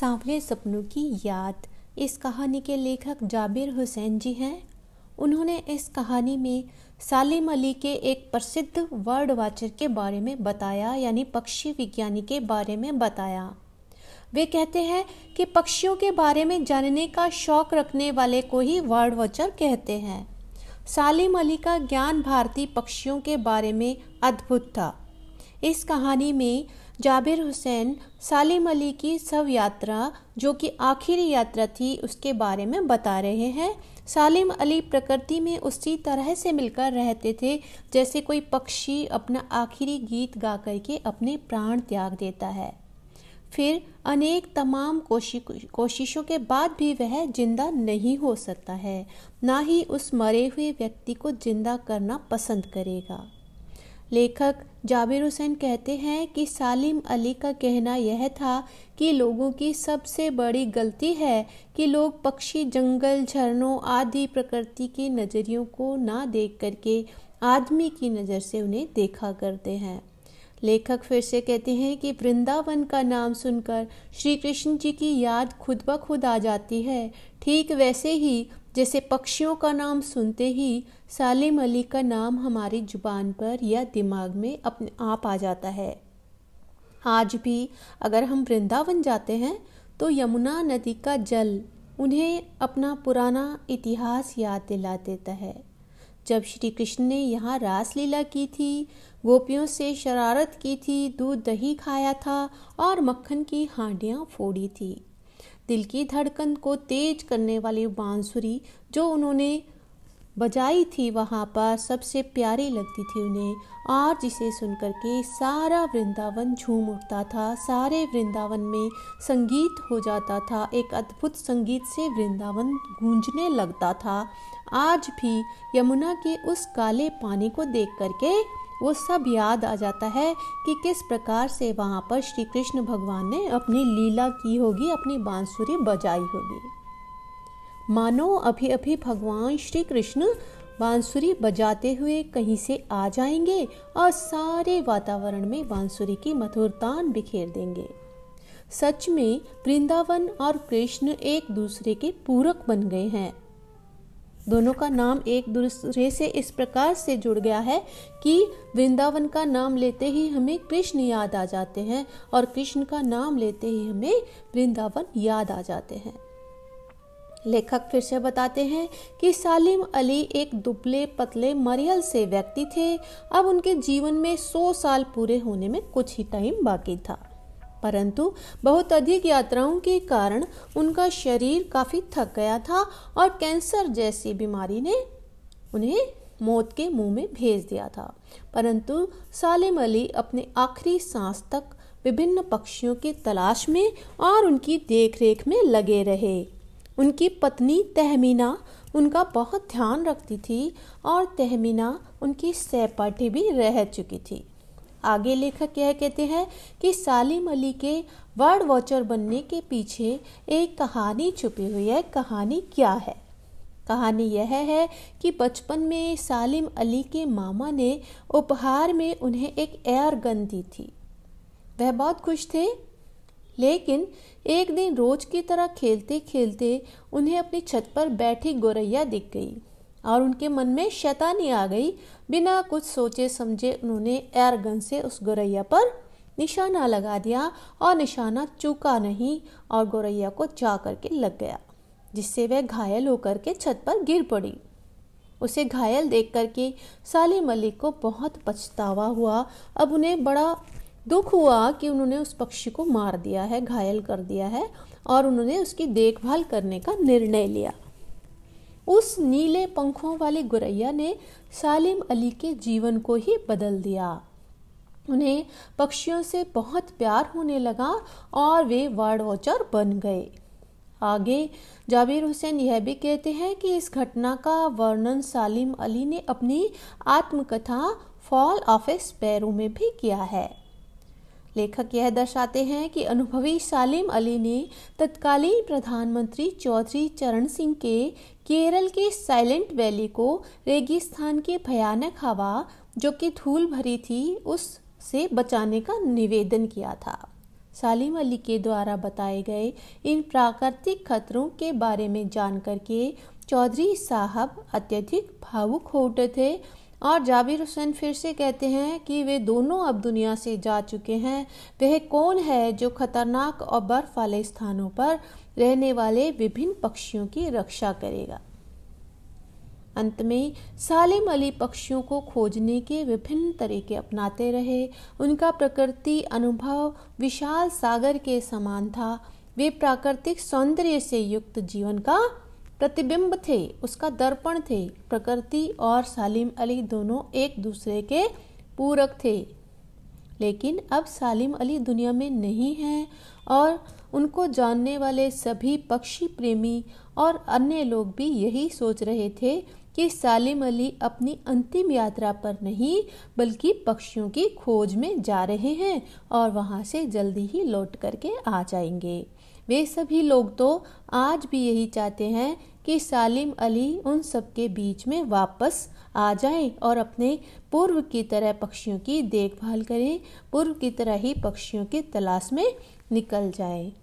सांवले सपनों की याद इस कहानी के लेखक जाबिर हुसैन जी हैं उन्होंने इस कहानी में सालिम अली के एक प्रसिद्ध वर्ड वाचर के बारे में बताया यानी पक्षी विज्ञानी के बारे में बताया वे कहते हैं कि पक्षियों के बारे में जानने का शौक रखने वाले को ही वर्ड वाचर कहते हैं सालिम अली का ज्ञान भारतीय पक्षियों के बारे में अद्भुत था इस कहानी में जाबिर हुसैन सालिम अली की सब यात्रा जो कि आखिरी यात्रा थी उसके बारे में बता रहे हैं सालिम अली प्रकृति में उसी तरह से मिलकर रहते थे जैसे कोई पक्षी अपना आखिरी गीत गा करके अपने प्राण त्याग देता है फिर अनेक तमाम कोशि कोशिशों के बाद भी वह जिंदा नहीं हो सकता है ना ही उस मरे हुए व्यक्ति को जिंदा करना पसंद करेगा लेखक जाबिर हुसैन कहते हैं कि सालिम अली का कहना यह था कि लोगों की सबसे बड़ी गलती है कि लोग पक्षी जंगल झरनों आदि प्रकृति के नज़रियों को ना देख करके आदमी की नज़र से उन्हें देखा करते हैं लेखक फिर से कहते हैं कि वृंदावन का नाम सुनकर श्री कृष्ण जी की याद खुद ब खुद आ जाती है ठीक वैसे ही जैसे पक्षियों का नाम सुनते ही सालिम अली का नाम हमारी जुबान पर या दिमाग में अपने आप आ जाता है आज भी अगर हम वृंदावन जाते हैं तो यमुना नदी का जल उन्हें अपना पुराना इतिहास याद दिला देता है जब श्री कृष्ण ने यहाँ रासलीला की थी गोपियों से शरारत की थी दूध दही खाया था और मक्खन की हांडियाँ फोड़ी थी दिल की धड़कन को तेज करने वाली बांसुरी जो उन्होंने बजाई थी वहाँ पर सबसे प्यारी लगती थी उन्हें और जिसे सुनकर के सारा वृंदावन झूम उठता था सारे वृंदावन में संगीत हो जाता था एक अद्भुत संगीत से वृंदावन गूंजने लगता था आज भी यमुना के उस काले पानी को देख करके वो सब याद आ जाता है कि किस प्रकार से वहाँ पर श्री कृष्ण भगवान ने अपनी लीला की होगी अपनी बांसुरी बजाई होगी मानो अभी अभी भगवान श्री कृष्ण बांसुरी बजाते हुए कहीं से आ जाएंगे और सारे वातावरण में बांसुरी की मधुरतान बिखेर देंगे सच में वृंदावन और कृष्ण एक दूसरे के पूरक बन गए हैं दोनों का नाम एक दूसरे से इस प्रकार से जुड़ गया है कि वृंदावन का नाम लेते ही हमें कृष्ण याद आ जाते हैं और कृष्ण का नाम लेते ही हमें वृंदावन याद आ जाते हैं लेखक फिर से बताते हैं कि सालिम अली एक दुबले पतले मरियल से व्यक्ति थे अब उनके जीवन में 100 साल पूरे होने में कुछ ही टाइम बाकी था परंतु बहुत अधिक यात्राओं के कारण उनका शरीर काफ़ी थक गया था और कैंसर जैसी बीमारी ने उन्हें मौत के मुंह में भेज दिया था परंतु सालिम अली अपने आखिरी सांस तक विभिन्न पक्षियों की तलाश में और उनकी देखरेख में लगे रहे उनकी पत्नी तहमीना उनका बहुत ध्यान रखती थी और तहमीना उनकी सहपाठी भी रह चुकी थी आगे लेखक यह कहते हैं कि सालिम अली के वर्ड वॉचर बनने के पीछे एक कहानी छुपी हुई है कहानी क्या है कहानी यह है कि बचपन में सालिम अली के मामा ने उपहार में उन्हें एक एयर गन दी थी वह बहुत खुश थे लेकिन एक दिन रोज की तरह खेलते खेलते उन्हें अपनी छत पर बैठी गोरैया दिख गई और उनके मन में शैतानी आ गई बिना कुछ सोचे समझे उन्होंने एयर गन से उस गोरैया पर निशाना लगा दिया और निशाना चूका नहीं और गोरैया को जा करके लग गया जिससे वह घायल होकर के छत पर गिर पड़ी उसे घायल देख करके साली मलिक को बहुत पछतावा हुआ अब उन्हें बड़ा दुख हुआ कि उन्होंने उस पक्षी को मार दिया है घायल कर दिया है और उन्होंने उसकी देखभाल करने का निर्णय लिया उस नीले पंखों वाले गुरैया ने सालिम अली के जीवन को ही बदल दिया उन्हें पक्षियों से बहुत प्यार होने लगा और वे वर्ड वॉचर बन गए आगे जाबिर हुसैन यह भी कहते हैं कि इस घटना का वर्णन सालिम अली ने अपनी आत्मकथा फॉल ऑफ ए स्पैरो में भी किया है लेखक यह दर्शाते हैं कि अनुभवी सालिम अली ने तत्कालीन प्रधानमंत्री चौधरी चरण सिंह के केरल के साइलेंट वैली को रेगिस्तान की भयानक हवा जो कि धूल भरी थी उससे बचाने का निवेदन किया था सालिम अली के द्वारा बताए गए इन प्राकृतिक खतरों के बारे में जानकर के चौधरी साहब अत्यधिक भावुक हो उठे थे और जाबिर हुसैन फिर से कहते हैं कि वे दोनों अब दुनिया से जा चुके हैं वह कौन है जो खतरनाक और बर्फ वाले स्थानों पर रहने वाले विभिन्न पक्षियों की रक्षा करेगा अंत में सालिम अली पक्षियों को खोजने के विभिन्न तरीके अपनाते रहे उनका प्रकृति अनुभव विशाल सागर के समान था वे प्राकृतिक सौंदर्य से युक्त जीवन का प्रतिबिंब थे उसका दर्पण थे प्रकृति और सालिम अली दोनों एक दूसरे के पूरक थे लेकिन अब सालिम अली दुनिया में नहीं हैं और उनको जानने वाले सभी पक्षी प्रेमी और अन्य लोग भी यही सोच रहे थे कि सालिम अली अपनी अंतिम यात्रा पर नहीं बल्कि पक्षियों की खोज में जा रहे हैं और वहां से जल्दी ही लौट करके आ जाएंगे वे सभी लोग तो आज भी यही चाहते हैं कि सालिम अली उन सबके बीच में वापस आ जाएं और अपने पूर्व की तरह पक्षियों की देखभाल करें पूर्व की तरह ही पक्षियों की तलाश में निकल जाएं